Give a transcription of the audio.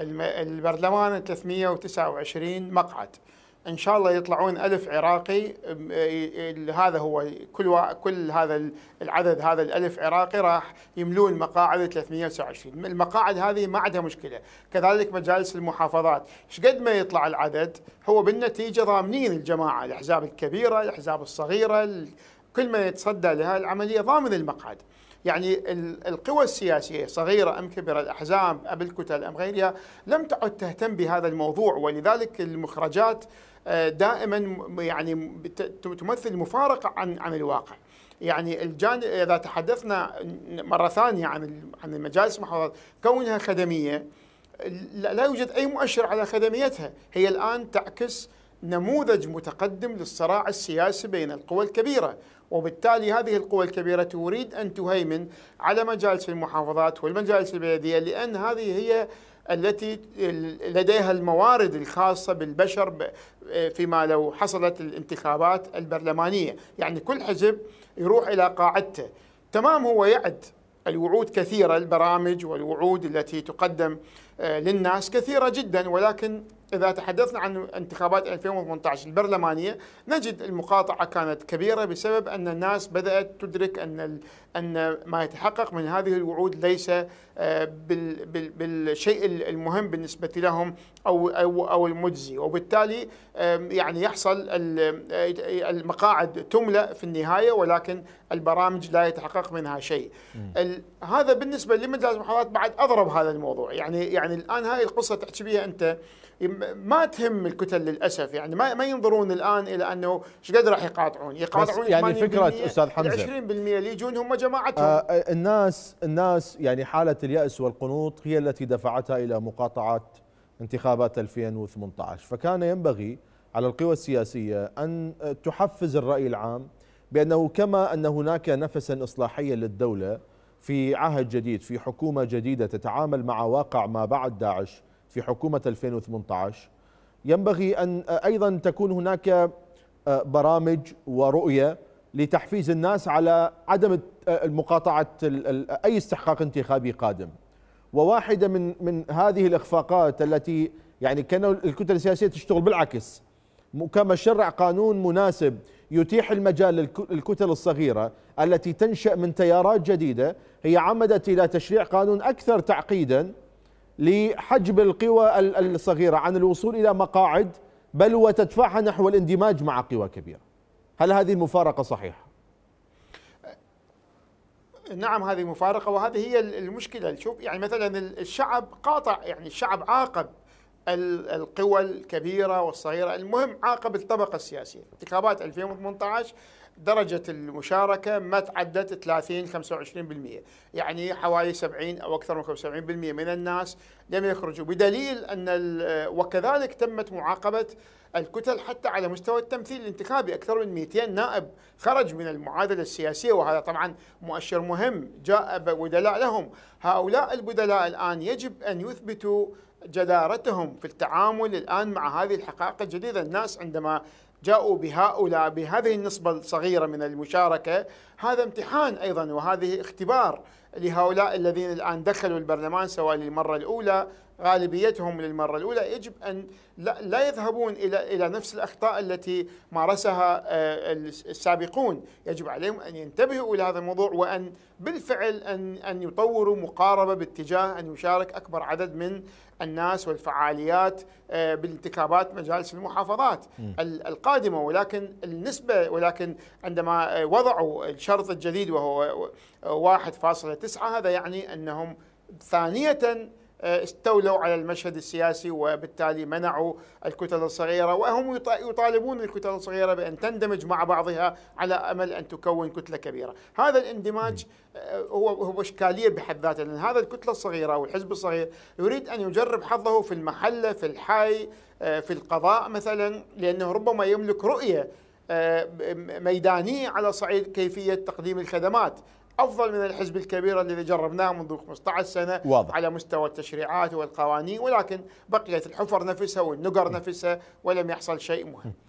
البرلمان 329 مقعد ان شاء الله يطلعون ألف عراقي هذا هو كل كل هذا العدد هذا الألف عراقي راح يملون مقاعد 329 المقاعد هذه ما عندها مشكله كذلك مجالس المحافظات ايش قد ما يطلع العدد هو بالنتيجه ضامنين الجماعه الاحزاب الكبيره الاحزاب الصغيره كل ما يتصدى لهذه العمليه ضامن المقعد يعني القوى السياسية صغيرة أم كبيرة الأحزاب أم الكتل أم غيرها لم تعد تهتم بهذا الموضوع ولذلك المخرجات آه، دائما يعني تمثل مفارقة عن عن الواقع يعني الجانب إذا تحدثنا مرة ثانية عن عن المجالس المحافظات كونها خدمية لا يوجد أي مؤشر على خدميتها هي الآن تعكس نموذج متقدم للصراع السياسي بين القوى الكبيرة وبالتالي هذه القوى الكبيرة تريد أن تهيمن على مجالس المحافظات والمجالس البلدية لأن هذه هي التي لديها الموارد الخاصة بالبشر فيما لو حصلت الانتخابات البرلمانية يعني كل حزب يروح إلى قاعدته تمام هو يعد الوعود كثيرة البرامج والوعود التي تقدم آه، للناس كثيرة جدا ولكن إذا تحدثنا عن انتخابات 2018 البرلمانية نجد المقاطعة كانت كبيرة بسبب أن الناس بدأت تدرك أن أن ما يتحقق من هذه الوعود ليس آه، بالشيء المهم بالنسبة لهم أو أو أو المجزي وبالتالي يعني يحصل آه، المقاعد تملأ في النهاية ولكن البرامج لا يتحقق منها شيء هذا بالنسبة لمجلس المحافظات بعد أضرب هذا الموضوع يعني يعني يعني الان هاي القصه تحكي بيها انت ما تهم الكتل للاسف يعني ما ما ينظرون الان الى انه ايش قد راح يقاطعون يقاطعون يعني فكره استاذ حمزه 20% اللي يجون هم جماعتهم آه،, آه الناس الناس يعني حاله الياس والقنوط هي التي دفعتها الى مقاطعه انتخابات 2018 فكان ينبغي على القوى السياسيه ان آه، تحفز الراي العام بانه كما ان هناك نفسا اصلاحيا للدوله في عهد جديد في حكومة جديدة تتعامل مع واقع ما بعد داعش في حكومة 2018 ينبغي أن أيضا تكون هناك آه، برامج ورؤية لتحفيز الناس على عدم آه، مقاطعة أي استحقاق انتخابي قادم وواحدة من من هذه الإخفاقات التي يعني كان الكتل السياسية تشتغل بالعكس كما شرع قانون مناسب يتيح المجال للكتل الصغيرة التي تنشأ من تيارات جديدة هي عمدت إلى تشريع قانون أكثر تعقيدا لحجب القوى الصغيرة عن الوصول إلى مقاعد بل وتدفعها نحو الاندماج مع قوى كبيرة هل هذه المفارقة صحيحة؟ نعم هذه مفارقة وهذه هي المشكلة شوف يعني مثلا الشعب قاطع يعني الشعب عاقب القوى الكبيرة والصغيرة المهم عاقب الطبقة السياسية انتخابات 2018 درجة المشاركة ما تعدت 30 25% يعني حوالي 70 أو أكثر من 75% من الناس لم يخرجوا بدليل أن وكذلك تمت معاقبة الكتل حتى على مستوى التمثيل الانتخابي أكثر من 200 نائب خرج من المعادلة السياسية وهذا طبعا مؤشر مهم جاء بدلاء لهم هؤلاء البدلاء الآن يجب أن يثبتوا جدارتهم في التعامل الآن مع هذه الحقائق الجديدة الناس عندما جاءوا بهؤلاء بهذه النسبة الصغيرة من المشاركة هذا امتحان أيضا وهذه اختبار لهؤلاء الذين الآن دخلوا البرلمان سواء للمرة الأولى غالبيتهم للمرة الأولى يجب أن لا يذهبون إلى إلى نفس الأخطاء التي مارسها آه، السابقون يجب عليهم أن ينتبهوا إلى هذا الموضوع وأن بالفعل أن أن يطوروا مقاربة باتجاه أن يشارك أكبر عدد من الناس والفعاليات آه، بالانتخابات مجالس المحافظات القادمة ولكن النسبة ولكن عندما وضعوا الشرط الجديد وهو 1.9 آه، هذا يعني أنهم ثانية آه، استولوا على المشهد السياسي وبالتالي منعوا الكتل الصغيرة وهم يطالبون الكتل الصغيرة بأن تندمج مع بعضها على أمل أن تكون كتلة كبيرة هذا الاندماج آه، هو هو إشكالية بحد ذاته لأن هذا الكتلة الصغيرة والحزب الصغير يريد أن يجرب حظه في المحلة في الحي آه، في القضاء مثلا لأنه ربما يملك رؤية ميدانية على صعيد كيفية تقديم الخدمات افضل من الحزب الكبير الذي جربناه منذ 15 سنه واضح. على مستوى التشريعات والقوانين ولكن بقيت الحفر نفسها والنقر نفسها ولم يحصل شيء مهم